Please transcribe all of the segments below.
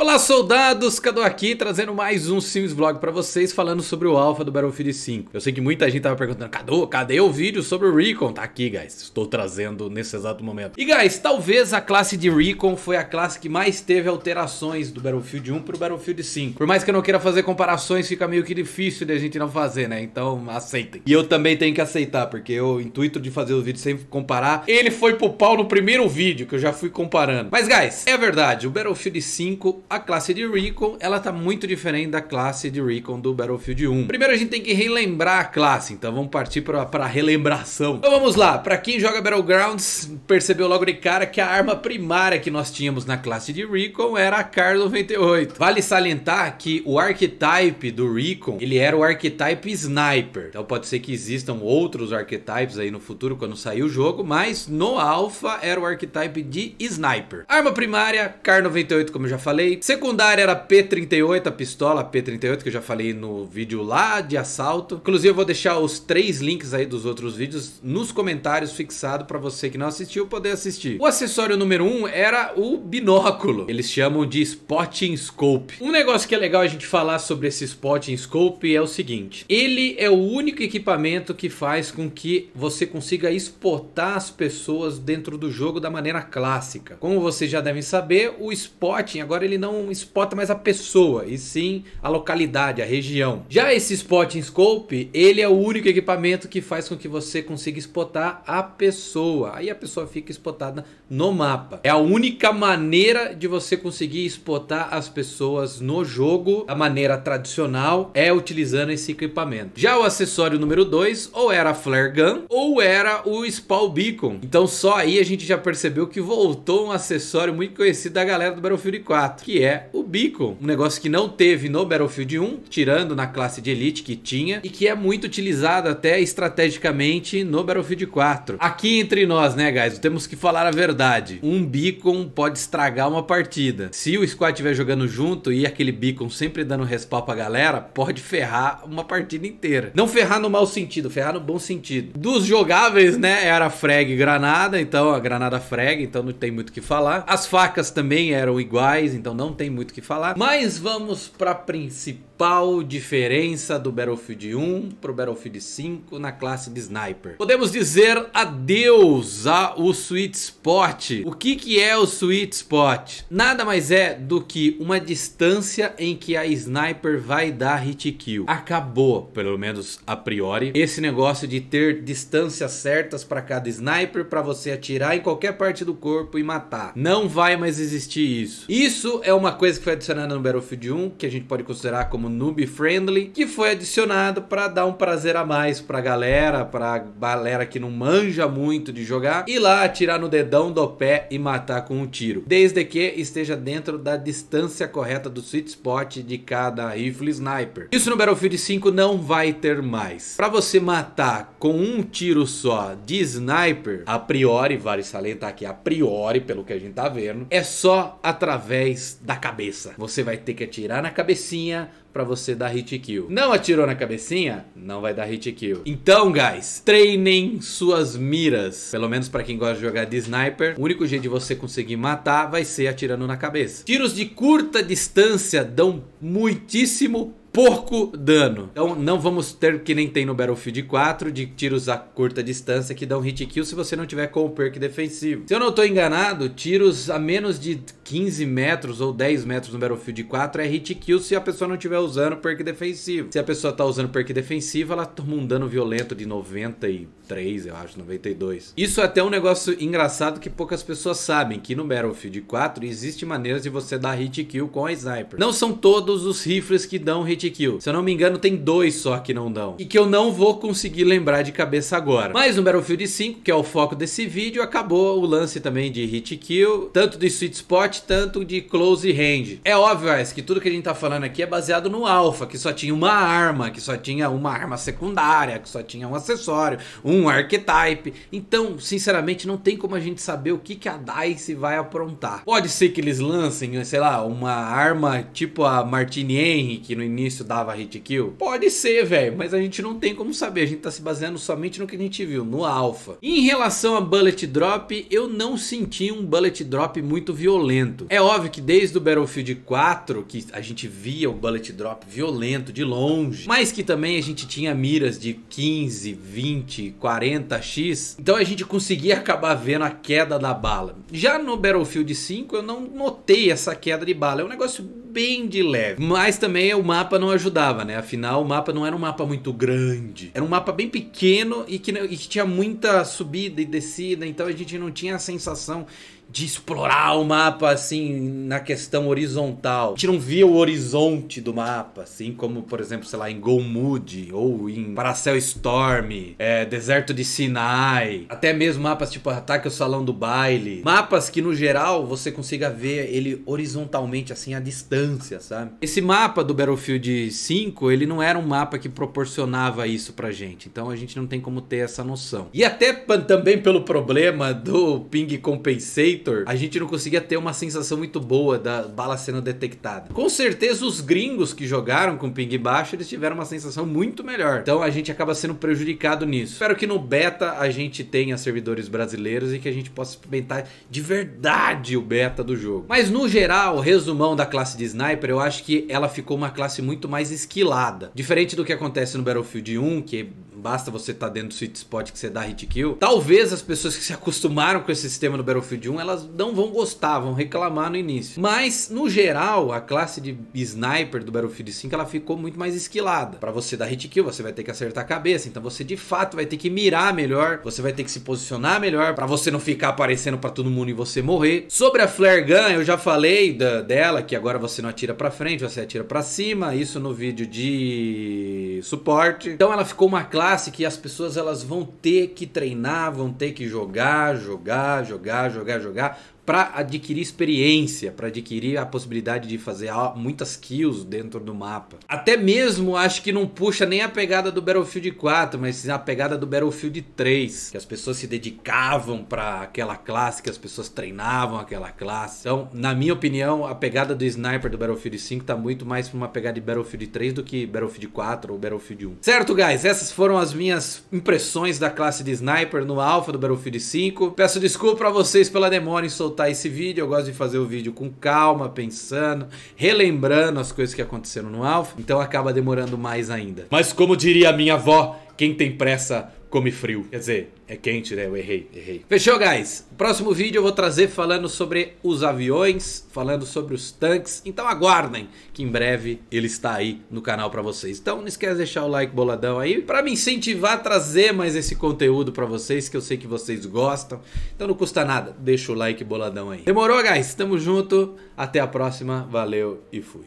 Olá soldados, Cadu aqui trazendo mais um Sims Vlog pra vocês falando sobre o Alpha do Battlefield 5. Eu sei que muita gente tava perguntando, Cadu, cadê o vídeo sobre o Recon? Tá aqui, guys, estou trazendo nesse exato momento. E guys, talvez a classe de Recon foi a classe que mais teve alterações do Battlefield 1 pro Battlefield 5. Por mais que eu não queira fazer comparações, fica meio que difícil de a gente não fazer, né? Então aceitem. E eu também tenho que aceitar, porque o intuito de fazer o vídeo sempre comparar, ele foi pro pau no primeiro vídeo, que eu já fui comparando. Mas guys, é verdade, o Battlefield 5 a classe de Recon, ela tá muito diferente da classe de Recon do Battlefield 1. Primeiro a gente tem que relembrar a classe, então vamos partir pra, pra relembração. Então vamos lá, pra quem joga Battlegrounds, percebeu logo de cara que a arma primária que nós tínhamos na classe de Recon era a Car 98. Vale salientar que o archetype do Recon, ele era o archetype Sniper. Então pode ser que existam outros archetypes aí no futuro quando sair o jogo, mas no Alpha era o archetype de Sniper. Arma primária, Car 98 como eu já falei, Secundária era P38, a pistola P38, que eu já falei no vídeo lá de assalto. Inclusive eu vou deixar os três links aí dos outros vídeos nos comentários fixado para você que não assistiu poder assistir. O acessório número 1 um era o binóculo. Eles chamam de Spotting Scope. Um negócio que é legal a gente falar sobre esse Spotting Scope é o seguinte. Ele é o único equipamento que faz com que você consiga exportar as pessoas dentro do jogo da maneira clássica. Como vocês já devem saber, o Spotting agora ele não não spota mais a pessoa, e sim a localidade, a região. Já esse Spot Scope, ele é o único equipamento que faz com que você consiga spotar a pessoa. Aí a pessoa fica spotada no mapa. É a única maneira de você conseguir spotar as pessoas no jogo. A maneira tradicional é utilizando esse equipamento. Já o acessório número 2, ou era a Flare Gun, ou era o Spawn Beacon. Então só aí a gente já percebeu que voltou um acessório muito conhecido da galera do Battlefield 4, que é o Beacon. Um negócio que não teve no Battlefield 1, tirando na classe de Elite que tinha, e que é muito utilizado até estrategicamente no Battlefield 4. Aqui entre nós, né, guys, temos que falar a verdade. Um Beacon pode estragar uma partida. Se o squad estiver jogando junto e aquele Beacon sempre dando respaldo pra galera, pode ferrar uma partida inteira. Não ferrar no mau sentido, ferrar no bom sentido. Dos jogáveis, né, era frag granada, então a granada frag, então não tem muito o que falar. As facas também eram iguais, então não não tem muito o que falar. Mas vamos para a principal principal diferença do Battlefield 1 para o Battlefield 5 na classe de Sniper. Podemos dizer adeus ao Sweet Spot. O que, que é o Sweet Spot? Nada mais é do que uma distância em que a Sniper vai dar hit kill. Acabou, pelo menos a priori, esse negócio de ter distâncias certas para cada Sniper para você atirar em qualquer parte do corpo e matar. Não vai mais existir isso. Isso é uma coisa que foi adicionada no Battlefield 1 que a gente pode considerar como como Noob Friendly, que foi adicionado para dar um prazer a mais pra galera, pra galera que não manja muito de jogar, e lá atirar no dedão do pé e matar com um tiro, desde que esteja dentro da distância correta do sweet spot de cada rifle sniper. Isso no Battlefield 5 não vai ter mais. Para você matar com um tiro só de sniper, a priori, vale salientar aqui, a priori, pelo que a gente tá vendo, é só através da cabeça. Você vai ter que atirar na cabecinha, para você dar hit kill. Não atirou na cabecinha? Não vai dar hit kill. Então, guys, treinem suas miras. Pelo menos para quem gosta de jogar de sniper, o único jeito de você conseguir matar vai ser atirando na cabeça. Tiros de curta distância dão muitíssimo porco dano. Então não vamos ter que nem tem no Battlefield 4 de tiros a curta distância que dão hit kill se você não tiver com o perk defensivo. Se eu não estou enganado, tiros a menos de 15 metros ou 10 metros no Battlefield 4 é hit kill se a pessoa não tiver usando perk defensivo. Se a pessoa está usando perk defensivo, ela toma um dano violento de 93, eu acho, 92. Isso é até um negócio engraçado que poucas pessoas sabem, que no Battlefield 4 existe maneiras de você dar hit kill com a sniper. Não são todos os rifles que dão hit kill. Se eu não me engano, tem dois só que não dão. E que eu não vou conseguir lembrar de cabeça agora. Mas no Battlefield 5, que é o foco desse vídeo, acabou o lance também de hit kill, tanto de sweet spot, tanto de close range. É óbvio, guys, que tudo que a gente tá falando aqui é baseado no alpha, que só tinha uma arma, que só tinha uma arma secundária, que só tinha um acessório, um archetype. Então, sinceramente, não tem como a gente saber o que, que a DICE vai aprontar. Pode ser que eles lancem, sei lá, uma arma tipo a Martini Henry, que no início isso dava hit kill? Pode ser, velho, mas a gente não tem como saber. A gente tá se baseando somente no que a gente viu, no alpha. Em relação a bullet drop, eu não senti um bullet drop muito violento. É óbvio que desde o Battlefield 4, que a gente via o bullet drop violento de longe, mas que também a gente tinha miras de 15, 20, 40x, então a gente conseguia acabar vendo a queda da bala. Já no Battlefield 5, eu não notei essa queda de bala. É um negócio bem de leve. Mas também o mapa não ajudava, né? Afinal, o mapa não era um mapa muito grande. Era um mapa bem pequeno e que, e que tinha muita subida e descida, então a gente não tinha a sensação de explorar o mapa assim na questão horizontal. A gente não via o horizonte do mapa, assim como, por exemplo, sei lá, em Golmud ou em Paracel Storm, é, Deserto de Sinai, até mesmo mapas tipo Ataque ao Salão do Baile, mapas que no geral você consiga ver ele horizontalmente assim a distância, sabe? Esse mapa do Battlefield 5, ele não era um mapa que proporcionava isso pra gente, então a gente não tem como ter essa noção. E até também pelo problema do ping Compensator a gente não conseguia ter uma sensação muito boa da bala sendo detectada. Com certeza, os gringos que jogaram com ping baixo, eles tiveram uma sensação muito melhor. Então a gente acaba sendo prejudicado nisso. Espero que no beta a gente tenha servidores brasileiros e que a gente possa experimentar de verdade o beta do jogo. Mas no geral, resumão da classe de sniper, eu acho que ela ficou uma classe muito mais esquilada. Diferente do que acontece no Battlefield 1, que basta você estar tá dentro do sweet spot que você dá hit kill. Talvez as pessoas que se acostumaram com esse sistema no Battlefield 1, elas não vão gostar, vão reclamar no início. Mas, no geral, a classe de sniper do Battlefield 5, ela ficou muito mais esquilada. Para você dar hit kill, você vai ter que acertar a cabeça, então você de fato vai ter que mirar melhor, você vai ter que se posicionar melhor para você não ficar aparecendo para todo mundo e você morrer. Sobre a flare gun, eu já falei da, dela que agora você não atira para frente, você atira para cima, isso no vídeo de suporte. Então ela ficou uma classe que as pessoas elas vão ter que treinar, vão ter que jogar, jogar, jogar, jogar, jogar para adquirir experiência, para adquirir a possibilidade de fazer muitas kills dentro do mapa. Até mesmo acho que não puxa nem a pegada do Battlefield 4, mas a pegada do Battlefield 3, que as pessoas se dedicavam para aquela classe, que as pessoas treinavam aquela classe. Então, na minha opinião, a pegada do sniper do Battlefield 5 tá muito mais para uma pegada de Battlefield 3 do que Battlefield 4 ou Battlefield 1. Certo, guys? Essas foram as minhas impressões da classe de sniper no alpha do Battlefield 5. Peço desculpa a vocês pela demora em soltar soltar esse vídeo, eu gosto de fazer o vídeo com calma, pensando, relembrando as coisas que aconteceram no Alpha, então acaba demorando mais ainda. Mas como diria a minha avó, quem tem pressa come frio. Quer dizer, é quente, né? Eu errei, errei. Fechou, guys? próximo vídeo eu vou trazer falando sobre os aviões, falando sobre os tanques. Então aguardem que em breve ele está aí no canal para vocês. Então não esquece de deixar o like boladão aí para me incentivar a trazer mais esse conteúdo para vocês que eu sei que vocês gostam. Então não custa nada, deixa o like boladão aí. Demorou, guys? Tamo junto. Até a próxima. Valeu e fui.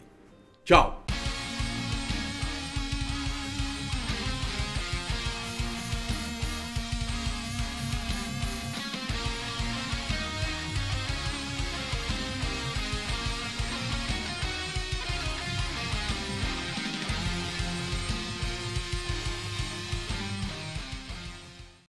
Tchau.